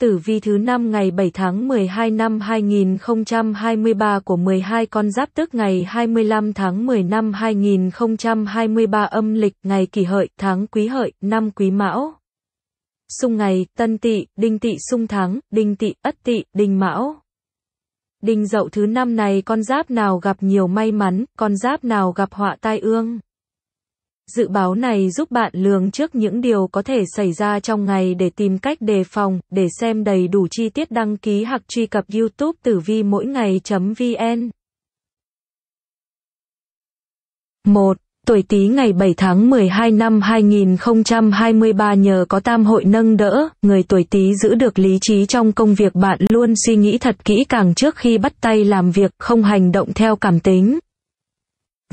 Tử vi thứ năm ngày 7 tháng 12 năm 2023 của 12 con giáp tức ngày 25 tháng 10 năm 2023 âm lịch ngày kỷ hợi tháng quý hợi năm quý mão. Xung ngày tân tỵ, đinh tỵ xung tháng, đinh tỵ ất tỵ, đinh mão. Đinh dậu thứ năm này con giáp nào gặp nhiều may mắn, con giáp nào gặp họa tai ương. Dự báo này giúp bạn lường trước những điều có thể xảy ra trong ngày để tìm cách đề phòng, để xem đầy đủ chi tiết đăng ký hoặc truy cập YouTube tử vi mỗi ngày.vn. 1. Tuổi Tý ngày 7 tháng 12 năm 2023 nhờ có tam hội nâng đỡ, người tuổi Tý giữ được lý trí trong công việc bạn luôn suy nghĩ thật kỹ càng trước khi bắt tay làm việc, không hành động theo cảm tính.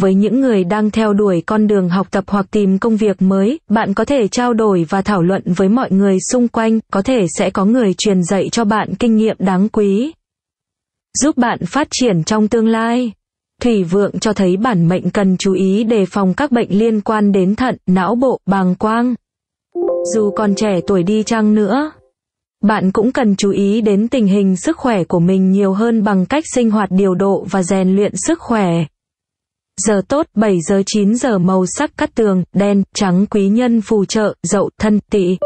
Với những người đang theo đuổi con đường học tập hoặc tìm công việc mới, bạn có thể trao đổi và thảo luận với mọi người xung quanh, có thể sẽ có người truyền dạy cho bạn kinh nghiệm đáng quý. Giúp bạn phát triển trong tương lai. Thủy vượng cho thấy bản mệnh cần chú ý đề phòng các bệnh liên quan đến thận, não bộ, bàng quang. Dù còn trẻ tuổi đi chăng nữa, bạn cũng cần chú ý đến tình hình sức khỏe của mình nhiều hơn bằng cách sinh hoạt điều độ và rèn luyện sức khỏe giờ tốt 7 giờ 9 giờ màu sắc cắt tường, đen, trắng quý nhân phù trợ, dậu, thân, tỵ.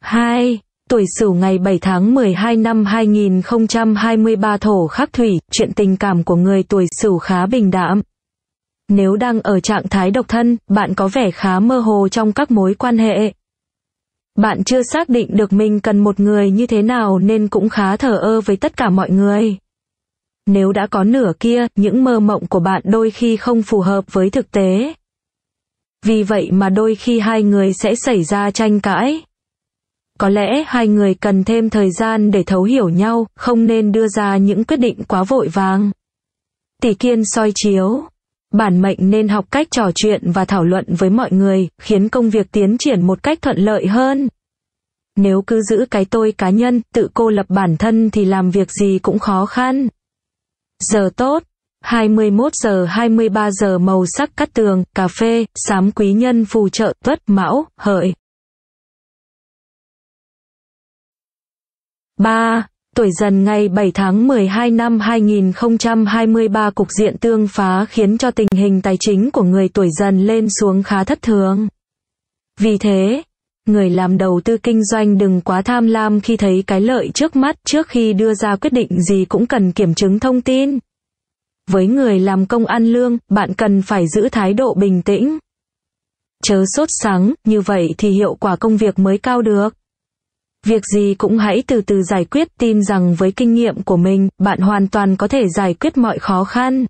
hai Tuổi Sửu ngày 7 tháng 12 năm 2023 thổ khắc thủy, chuyện tình cảm của người tuổi Sửu khá bình đạm. Nếu đang ở trạng thái độc thân, bạn có vẻ khá mơ hồ trong các mối quan hệ, bạn chưa xác định được mình cần một người như thế nào nên cũng khá thờ ơ với tất cả mọi người. Nếu đã có nửa kia, những mơ mộng của bạn đôi khi không phù hợp với thực tế. Vì vậy mà đôi khi hai người sẽ xảy ra tranh cãi. Có lẽ hai người cần thêm thời gian để thấu hiểu nhau, không nên đưa ra những quyết định quá vội vàng. Tỷ kiên soi chiếu Bản mệnh nên học cách trò chuyện và thảo luận với mọi người, khiến công việc tiến triển một cách thuận lợi hơn. Nếu cứ giữ cái tôi cá nhân, tự cô lập bản thân thì làm việc gì cũng khó khăn. Giờ tốt 21 giờ 23 giờ màu sắc cắt tường, cà phê, sám quý nhân phù trợ, tuất, mão, hợi. 3 tuổi dần ngày 7 tháng 12 năm 2023 cục diện tương phá khiến cho tình hình tài chính của người tuổi dần lên xuống khá thất thường. Vì thế, người làm đầu tư kinh doanh đừng quá tham lam khi thấy cái lợi trước mắt trước khi đưa ra quyết định gì cũng cần kiểm chứng thông tin. Với người làm công ăn lương, bạn cần phải giữ thái độ bình tĩnh. Chớ sốt sắng, như vậy thì hiệu quả công việc mới cao được. Việc gì cũng hãy từ từ giải quyết tin rằng với kinh nghiệm của mình, bạn hoàn toàn có thể giải quyết mọi khó khăn.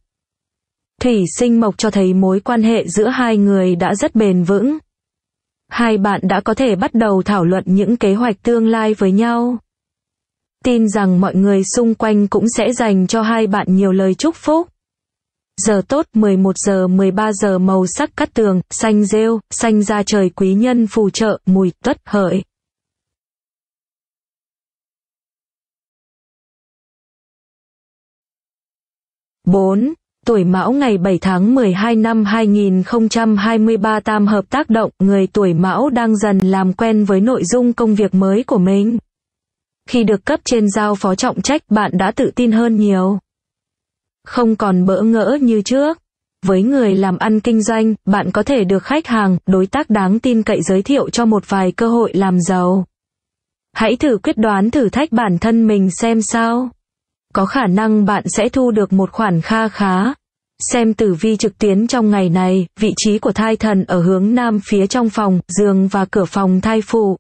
Thủy sinh mộc cho thấy mối quan hệ giữa hai người đã rất bền vững. Hai bạn đã có thể bắt đầu thảo luận những kế hoạch tương lai với nhau. Tin rằng mọi người xung quanh cũng sẽ dành cho hai bạn nhiều lời chúc phúc. Giờ tốt 11 giờ 13 giờ màu sắc cắt tường, xanh rêu, xanh ra trời quý nhân phù trợ, mùi tuất hợi. 4. Tuổi Mão ngày 7 tháng 12 năm 2023 tam hợp tác động, người tuổi Mão đang dần làm quen với nội dung công việc mới của mình. Khi được cấp trên giao phó trọng trách, bạn đã tự tin hơn nhiều. Không còn bỡ ngỡ như trước. Với người làm ăn kinh doanh, bạn có thể được khách hàng, đối tác đáng tin cậy giới thiệu cho một vài cơ hội làm giàu. Hãy thử quyết đoán thử thách bản thân mình xem sao có khả năng bạn sẽ thu được một khoản kha khá. Xem tử vi trực tuyến trong ngày này, vị trí của thai thần ở hướng nam phía trong phòng, giường và cửa phòng thai phụ.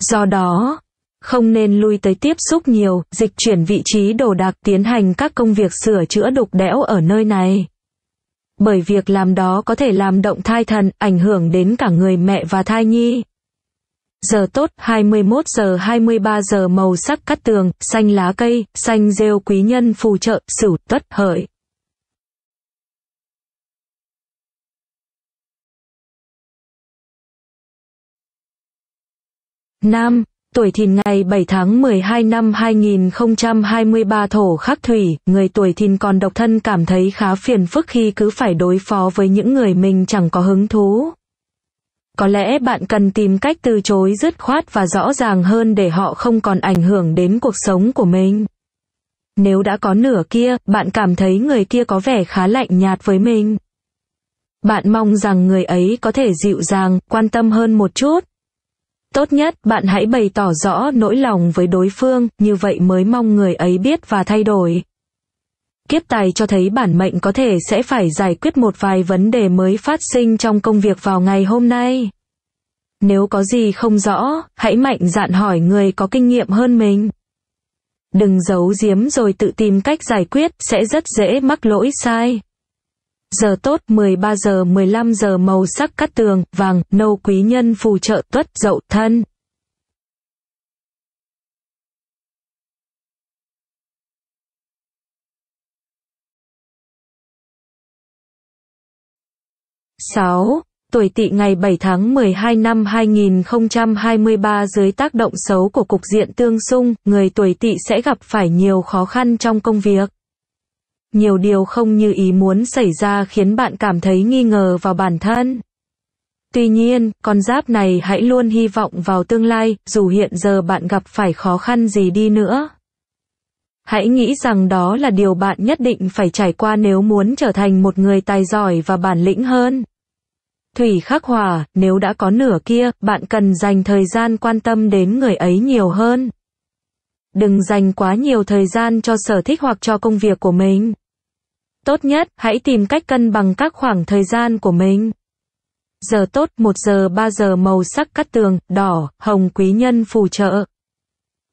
Do đó, không nên lui tới tiếp xúc nhiều, dịch chuyển vị trí đồ đạc tiến hành các công việc sửa chữa đục đẽo ở nơi này. Bởi việc làm đó có thể làm động thai thần, ảnh hưởng đến cả người mẹ và thai nhi giờ tốt 21 giờ 23 giờ màu sắc cắt tường, xanh lá cây, xanh rêu quý nhân phù trợ, sửu, tuất, hợi. Nam, tuổi thìn ngày 7 tháng 12 năm 2023 thổ khắc thủy, người tuổi thìn còn độc thân cảm thấy khá phiền phức khi cứ phải đối phó với những người mình chẳng có hứng thú. Có lẽ bạn cần tìm cách từ chối dứt khoát và rõ ràng hơn để họ không còn ảnh hưởng đến cuộc sống của mình. Nếu đã có nửa kia, bạn cảm thấy người kia có vẻ khá lạnh nhạt với mình. Bạn mong rằng người ấy có thể dịu dàng, quan tâm hơn một chút. Tốt nhất, bạn hãy bày tỏ rõ nỗi lòng với đối phương, như vậy mới mong người ấy biết và thay đổi. Kiếp tài cho thấy bản mệnh có thể sẽ phải giải quyết một vài vấn đề mới phát sinh trong công việc vào ngày hôm nay. Nếu có gì không rõ, hãy mạnh dạn hỏi người có kinh nghiệm hơn mình. Đừng giấu giếm rồi tự tìm cách giải quyết, sẽ rất dễ mắc lỗi sai. Giờ tốt 13 giờ 15 giờ màu sắc cắt tường, vàng, nâu quý nhân phù trợ tuất dậu thân. 6. Tuổi tỵ ngày 7 tháng 12 năm 2023 dưới tác động xấu của cục diện tương xung, người tuổi tỵ sẽ gặp phải nhiều khó khăn trong công việc. Nhiều điều không như ý muốn xảy ra khiến bạn cảm thấy nghi ngờ vào bản thân. Tuy nhiên, con giáp này hãy luôn hy vọng vào tương lai, dù hiện giờ bạn gặp phải khó khăn gì đi nữa. Hãy nghĩ rằng đó là điều bạn nhất định phải trải qua nếu muốn trở thành một người tài giỏi và bản lĩnh hơn. Thủy khắc hỏa, nếu đã có nửa kia, bạn cần dành thời gian quan tâm đến người ấy nhiều hơn. Đừng dành quá nhiều thời gian cho sở thích hoặc cho công việc của mình. Tốt nhất, hãy tìm cách cân bằng các khoảng thời gian của mình. Giờ tốt, 1 giờ 3 giờ màu sắc cắt tường, đỏ, hồng quý nhân phù trợ.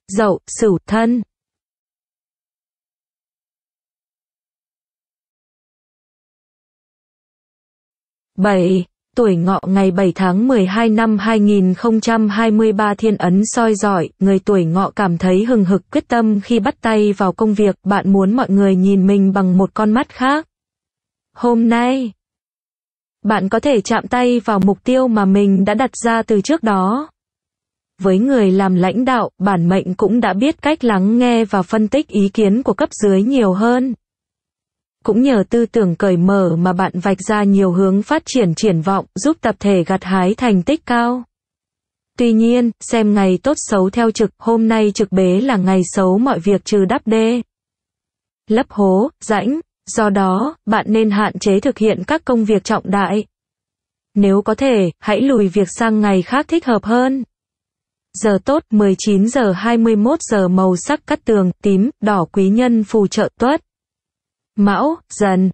Dậu, sửu, thân. bảy tuổi ngọ ngày 7 tháng 12 năm 2023 thiên ấn soi giỏi, người tuổi ngọ cảm thấy hừng hực quyết tâm khi bắt tay vào công việc, bạn muốn mọi người nhìn mình bằng một con mắt khác. Hôm nay, bạn có thể chạm tay vào mục tiêu mà mình đã đặt ra từ trước đó. Với người làm lãnh đạo, bản mệnh cũng đã biết cách lắng nghe và phân tích ý kiến của cấp dưới nhiều hơn cũng nhờ tư tưởng cởi mở mà bạn vạch ra nhiều hướng phát triển triển vọng, giúp tập thể gặt hái thành tích cao. Tuy nhiên, xem ngày tốt xấu theo trực, hôm nay trực bế là ngày xấu mọi việc trừ đắp đê. Lấp hố, rãnh, do đó, bạn nên hạn chế thực hiện các công việc trọng đại. Nếu có thể, hãy lùi việc sang ngày khác thích hợp hơn. Giờ tốt 19 giờ 21 giờ màu sắc cắt tường, tím, đỏ quý nhân phù trợ tuất. Mão, dần.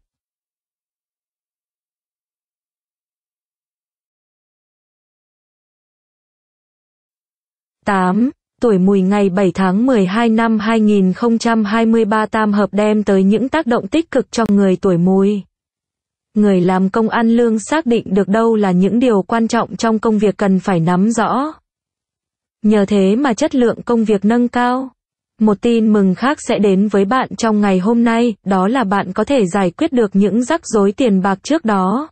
tám Tuổi mùi ngày 7 tháng 12 năm 2023 tam hợp đem tới những tác động tích cực cho người tuổi mùi. Người làm công ăn lương xác định được đâu là những điều quan trọng trong công việc cần phải nắm rõ. Nhờ thế mà chất lượng công việc nâng cao. Một tin mừng khác sẽ đến với bạn trong ngày hôm nay, đó là bạn có thể giải quyết được những rắc rối tiền bạc trước đó.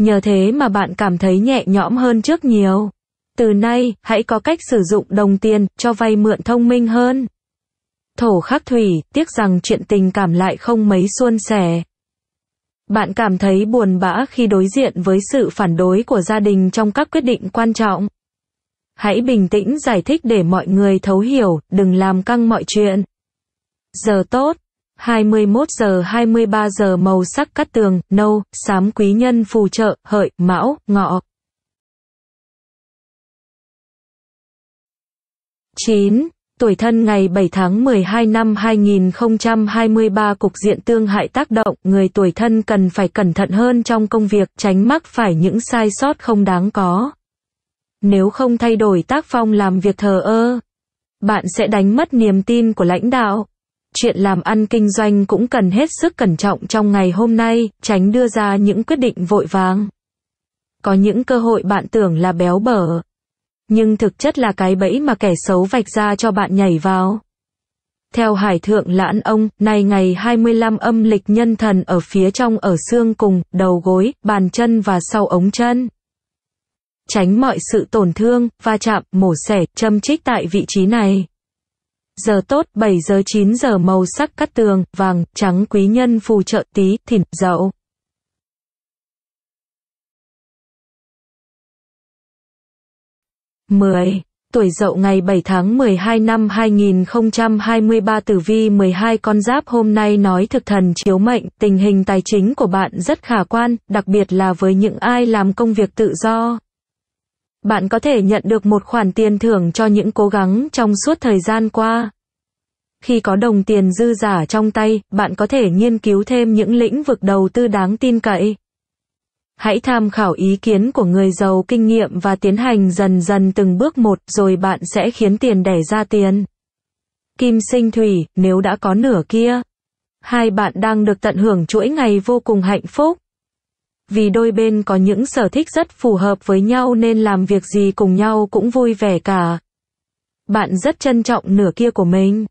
Nhờ thế mà bạn cảm thấy nhẹ nhõm hơn trước nhiều. Từ nay, hãy có cách sử dụng đồng tiền cho vay mượn thông minh hơn. Thổ khắc thủy, tiếc rằng chuyện tình cảm lại không mấy suôn sẻ. Bạn cảm thấy buồn bã khi đối diện với sự phản đối của gia đình trong các quyết định quan trọng. Hãy bình tĩnh giải thích để mọi người thấu hiểu, đừng làm căng mọi chuyện. Giờ tốt 21 giờ 23 giờ màu sắc cắt tường, nâu, xám quý nhân phù trợ, hợi, mão, ngọ. 9. Tuổi thân ngày 7 tháng 12 năm 2023 cục diện tương hại tác động, người tuổi thân cần phải cẩn thận hơn trong công việc, tránh mắc phải những sai sót không đáng có. Nếu không thay đổi tác phong làm việc thờ ơ, bạn sẽ đánh mất niềm tin của lãnh đạo. Chuyện làm ăn kinh doanh cũng cần hết sức cẩn trọng trong ngày hôm nay, tránh đưa ra những quyết định vội vàng. Có những cơ hội bạn tưởng là béo bở, nhưng thực chất là cái bẫy mà kẻ xấu vạch ra cho bạn nhảy vào. Theo Hải Thượng Lãn Ông, nay ngày 25 âm lịch nhân thần ở phía trong ở xương cùng, đầu gối, bàn chân và sau ống chân tránh mọi sự tổn thương, va chạm, mổ xẻ, châm chích tại vị trí này. Giờ tốt 7 giờ 9 giờ màu sắc cắt tường, vàng, trắng quý nhân phù trợ tí, thìn, dậu. mười Tuổi dậu ngày 7 tháng 12 năm 2023 tử vi 12 con giáp hôm nay nói thực thần chiếu mệnh, tình hình tài chính của bạn rất khả quan, đặc biệt là với những ai làm công việc tự do bạn có thể nhận được một khoản tiền thưởng cho những cố gắng trong suốt thời gian qua. Khi có đồng tiền dư giả trong tay, bạn có thể nghiên cứu thêm những lĩnh vực đầu tư đáng tin cậy. Hãy tham khảo ý kiến của người giàu kinh nghiệm và tiến hành dần dần từng bước một rồi bạn sẽ khiến tiền đẻ ra tiền. Kim sinh thủy, nếu đã có nửa kia. Hai bạn đang được tận hưởng chuỗi ngày vô cùng hạnh phúc vì đôi bên có những sở thích rất phù hợp với nhau nên làm việc gì cùng nhau cũng vui vẻ cả. Bạn rất trân trọng nửa kia của mình.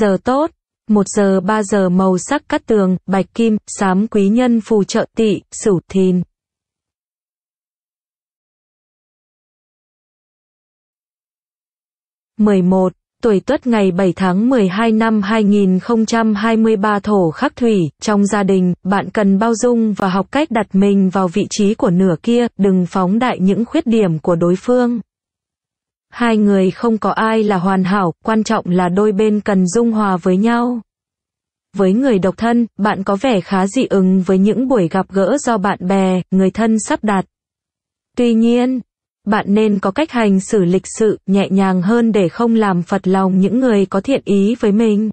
Giờ tốt, 1 giờ 3 giờ màu sắc cắt tường, bạch kim, xám quý nhân phù trợ tỵ, sửu thìn. mười một tuổi tuất ngày 7 tháng 12 năm 2023 thổ khắc thủy, trong gia đình, bạn cần bao dung và học cách đặt mình vào vị trí của nửa kia, đừng phóng đại những khuyết điểm của đối phương. Hai người không có ai là hoàn hảo, quan trọng là đôi bên cần dung hòa với nhau. Với người độc thân, bạn có vẻ khá dị ứng với những buổi gặp gỡ do bạn bè, người thân sắp đặt. Tuy nhiên, bạn nên có cách hành xử lịch sự, nhẹ nhàng hơn để không làm phật lòng những người có thiện ý với mình.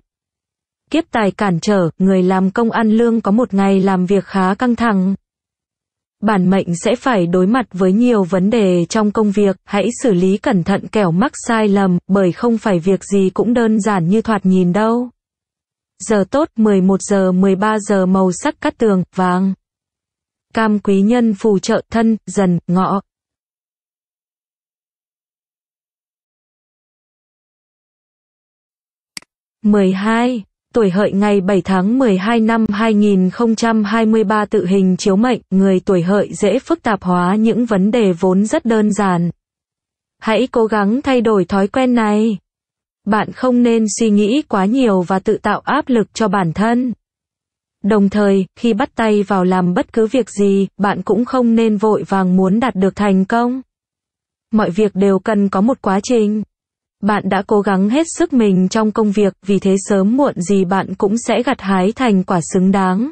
Kiếp tài cản trở, người làm công ăn lương có một ngày làm việc khá căng thẳng. Bản mệnh sẽ phải đối mặt với nhiều vấn đề trong công việc, hãy xử lý cẩn thận kẻo mắc sai lầm, bởi không phải việc gì cũng đơn giản như thoạt nhìn đâu. Giờ tốt 11 giờ 13 giờ màu sắc cắt tường, vàng. Cam quý nhân phù trợ thân, dần, ngọ. 12. Tuổi hợi ngày 7 tháng 12 năm 2023 tự hình chiếu mệnh, người tuổi hợi dễ phức tạp hóa những vấn đề vốn rất đơn giản. Hãy cố gắng thay đổi thói quen này. Bạn không nên suy nghĩ quá nhiều và tự tạo áp lực cho bản thân. Đồng thời, khi bắt tay vào làm bất cứ việc gì, bạn cũng không nên vội vàng muốn đạt được thành công. Mọi việc đều cần có một quá trình. Bạn đã cố gắng hết sức mình trong công việc, vì thế sớm muộn gì bạn cũng sẽ gặt hái thành quả xứng đáng.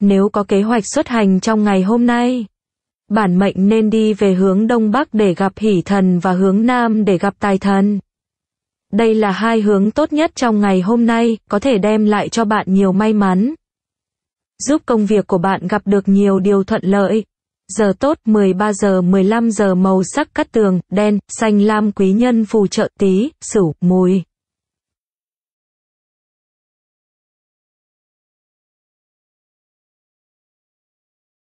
Nếu có kế hoạch xuất hành trong ngày hôm nay, bản mệnh nên đi về hướng Đông Bắc để gặp hỷ thần và hướng Nam để gặp tài thần. Đây là hai hướng tốt nhất trong ngày hôm nay, có thể đem lại cho bạn nhiều may mắn. Giúp công việc của bạn gặp được nhiều điều thuận lợi. Giờ tốt 13 giờ 15 giờ màu sắc cắt tường, đen, xanh lam quý nhân phù trợ tí, sửu, mùi.